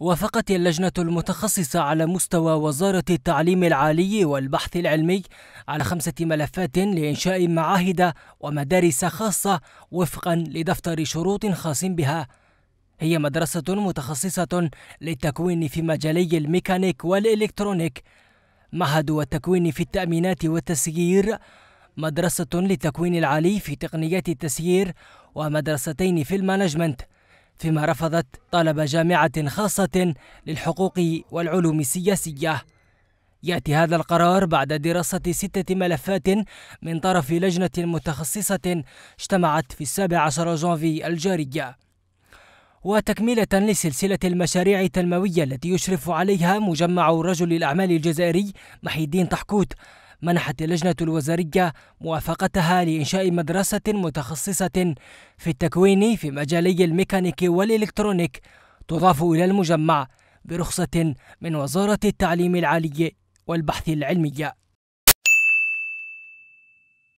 وافقت اللجنة المتخصصة على مستوى وزارة التعليم العالي والبحث العلمي على خمسة ملفات لإنشاء معاهد ومدارس خاصة وفقا لدفتر شروط خاص بها هي مدرسة متخصصة للتكوين في مجالي الميكانيك والإلكترونيك معهد والتكوين في التأمينات والتسيير مدرسة للتكوين العالي في تقنيات التسيير ومدرستين في المانجمنت فيما رفضت طلب جامعة خاصة للحقوق والعلوم السياسية يأتي هذا القرار بعد دراسة ستة ملفات من طرف لجنة متخصصة اجتمعت في السابع عشر جانفي الجارية وتكملة لسلسلة المشاريع التنموية التي يشرف عليها مجمع رجل الأعمال الجزائري محي الدين تحكوت منحت اللجنة الوزارية موافقتها لإنشاء مدرسة متخصصة في التكوين في مجالي الميكانيك والإلكترونيك تضاف إلى المجمع برخصة من وزارة التعليم العالي والبحث العلمي